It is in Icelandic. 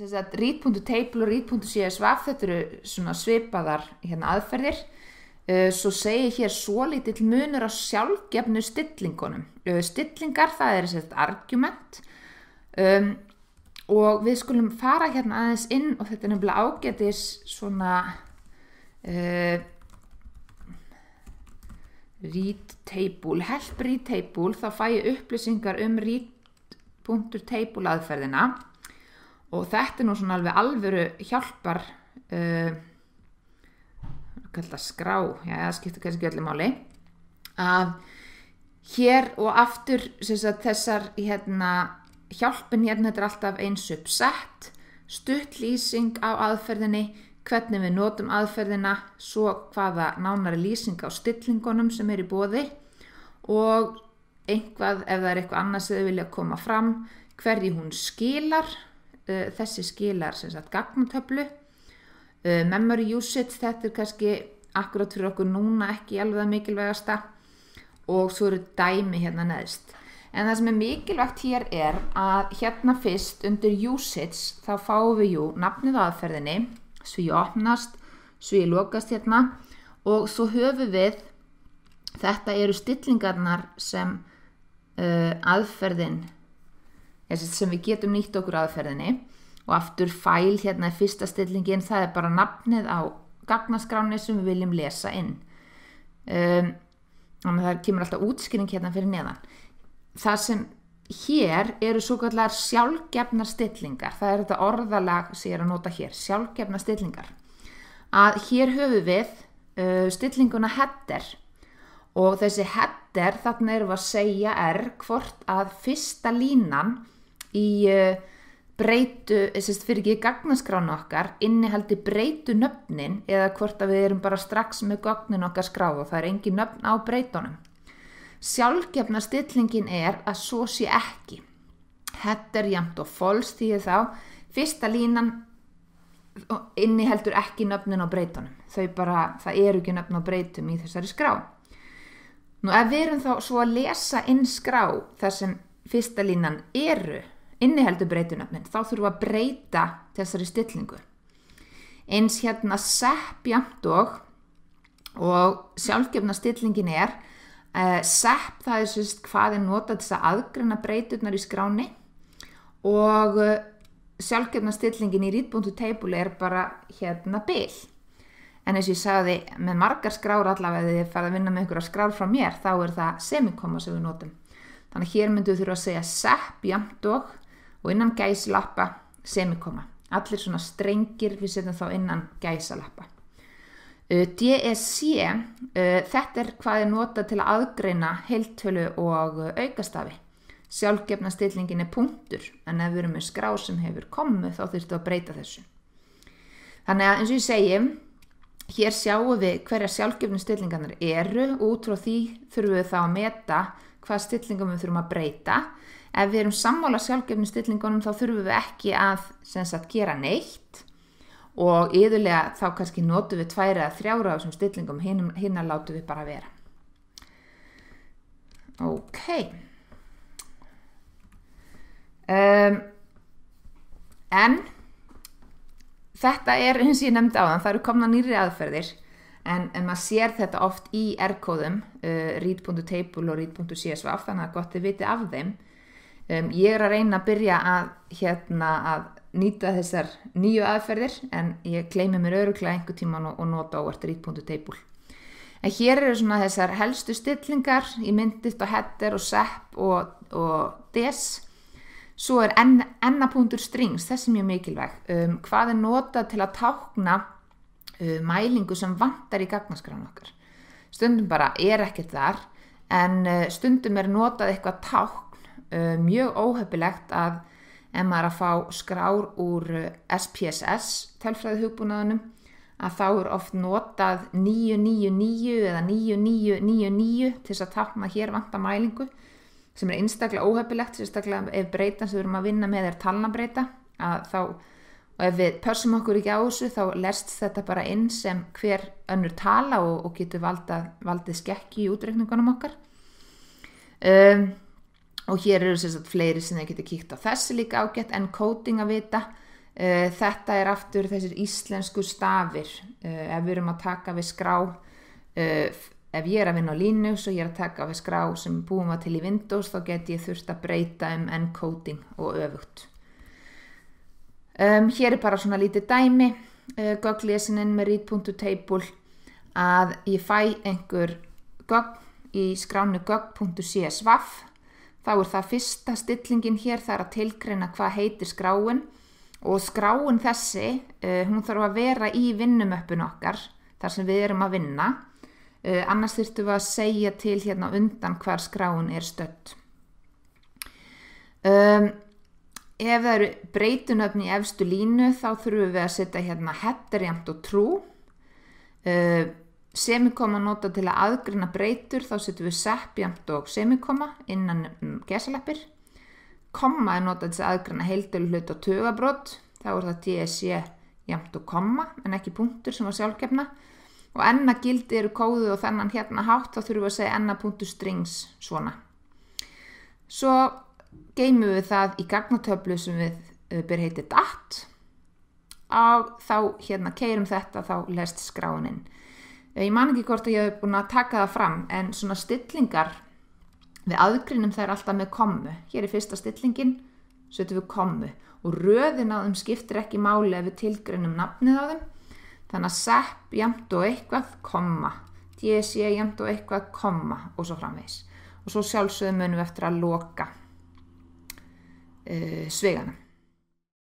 read.table og read.csvaf þetta eru svona svipaðar hérna, aðferðir eh, svo segi hér svo lítill munur á sjálfgefnu stillingunum eh, stillingar það er þetta argument um, og við skulum fara hérna aðeins inn og þetta er nefnilega ágætis svona uh, eh, read table help read table þá fæ ég upplýsingar um read.table aðferðina og þetta er nú svona alveg alvöru hjálpar uh, skrá, já það skiptir kannski allir máli að hér og aftur sagt, þessar hérna, hjálpin hérna þetta er alltaf eins uppsett stutt lýsing á aðferðinni hvernig við notum aðferðina svo hvaða nánari lýsing á stillingunum sem er í bóði og einhvað ef það er eitthvað annars þau vilja koma fram hverji hún skilar uh, þessi skilar sagt, gagnatöflu uh, memory usage þetta er kannski akkurát fyrir okkur núna ekki alveg mikilvægasta og svo eru dæmi hérna neðist en það sem er mikilvægt hér er að hérna fyrst undir usage þá fáum við jú nafnið aðferðinni svo ég opnast, svo ég lokast hérna og svo höfum við þetta eru stillingarnar sem uh, aðferðin sem við getum nýtt okkur aðferðinni og aftur fæl hérna í fyrsta stillingin það er bara nafnið á gagnaskráni sem við viljum lesa inn um, þannig að það kemur alltaf útskynning hérna fyrir neðan það sem hér eru svo kallar sjálfgefna stillingar það er þetta orðalag sem ég er að nota hér sjálfgefna stillingar að hér höfum við uh, stillinguna header og þessi header þarna eru að segja er hvort að fyrsta línan í uh, breytu, þess eh, að fyrir ekki gagnaskránu okkar, innihaldi breytu nöfnin eða hvort að við erum bara strax með gagnin okkar skráð og það er engin nöfn á breytunum. Sjálfgefna stillingin er að svo sé ekki. Hett er jæmt og fólst því þá fyrsta línan innihaldur ekki nöfnin á breytunum. Þau bara, það eru ekki nöfn á breytum í þessari skrá. Nú ef við erum þá svo að lesa inn skrá þar sem fyrsta línan eru inniheldur breytunafnin þá þurfum við að breyta þessari stillingu eins hérna sepp jamt og og sjálfgefna stillingin er uh, sepp það er sérst hvað er notað þess að aðgrana breytunar í skráni og uh, sjálfgefna stillingin í rítbúntu teipuli er bara hérna byll En eins og ég sagði með margar skrár allavega þegar þið færð að vinna með einhverja skrár frá mér þá er það semikoma sem við notum. Þannig að hér myndum við þurfa að segja sepp jamt og og innan gæslappa semikoma. Allir svona strengir við setjum þá innan gæsalappa. Uh, DSC, uh, þetta er hvað er nota til að aðgreina heiltölu og aukastafi. Sjálfgefna stillingin er punktur en ef við erum með skrá sem hefur komið þá þurftu að breyta þessu. Þannig að eins og ég segjum, hér sjáum við hverja sjálfgefni stillingarnir eru og út frá því þurfum við þá að meta hvað stillingum við þurfum að breyta ef við erum sammála sjálfgefnistillingunum þá þurfum við ekki að sagt, gera neitt og yðurlega þá kannski notum við tværi að þrjára á þessum stillingum, hinn, hinna látum við bara vera. Ok. Um, en þetta er eins og ég nefndi á þann, það eru komna nýri aðferðir en, en maður sér þetta oft í R-kóðum, uh, read.table og read.csv, þannig að gott þið viti af þeim Um, ég er að reyna að byrja að, hérna, að nýta þessar nýju aðferðir en ég kleimi mér öruglega einhver tíman og, og nota á arterít.table. En hér eru svona þessar helstu stillingar í myndift og header og sepp og, og des. Svo er ennapunktur strings, þessi mjög mikilvæg. Um, hvað er nota til að tákna um, mælingu sem vantar í gagnaskránu okkar? Stundum bara er ekkert þar en uh, stundum er notað eitthvað ták uh, mjög óhefilegt að ef maður er að fá skrár úr eh, SPSS tölfræði hugbúnaðunum að þá er oft notað 999 eða 9999 til þess að tapna hér vanta mælingu sem er einstaklega óhefilegt einstaklega ef breytan sem við erum að vinna með er talnabreita að þá og ef við pörsum okkur ekki á þessu þá lest þetta bara inn sem hver önnur tala og, og getur valda, valdið skekki í útreikningunum okkar um, og hér eru sérstaklega fleiri sem þau getur kíkt á þessu líka ágætt en kóting að vita uh, þetta er aftur þessir íslensku stafir uh, ef við erum að taka við skrá uh, ef ég er að vinna á Linux og ég er að taka við skrá sem búum að til í Windows þá get ég þurft að breyta um encoding og öfugt um, hér er bara svona lítið dæmi gogglesininn með read.table að ég fæ einhver gogg í skránu gogg.csvaf Þá er það fyrsta stillingin hér þar að tilgreina hvað heitir skráin og skráin þessi, uh, hún þarf að vera í vinnumöppun okkar þar sem við erum að vinna. Uh, annars þurftum við að segja til hérna undan hvar skráin er stött. Um, ehm, ef það eru breytunöfni í efstu línu þá þurfum við að setja hérna hættarjæmt og trú. Uh, semikoma nota til að aðgrina breytur þá setjum við seppjant og semikoma innan mm, gesalappir komma er nota til að aðgrina heildölu hlut og tögabrótt þá er það DSJ e jæmt og komma en ekki punktur sem var sjálfgefna og enna gildi eru kóðu og þennan hérna hátt þá þurfum við að segja enna punktu strings svona svo geymum við það í gagnatöflu sem við eh, ber heitið DAT og þá hérna keirum þetta þá lest skránin Eh, ég man ekki hvort að ég hef búin að taka það fram en svona stillingar við aðgrinum þær alltaf með komu hér er fyrsta stillingin, setjum við komu og röðin á þeim skiptir ekki máli ef við tilgrinum nafnið á þeim þannig að sepp, jamt og eitthvað, komma djesi, jamt og eitthvað, komma og svo framvegs og svo sjálfsögum við eftir að loka uh, eh, svegana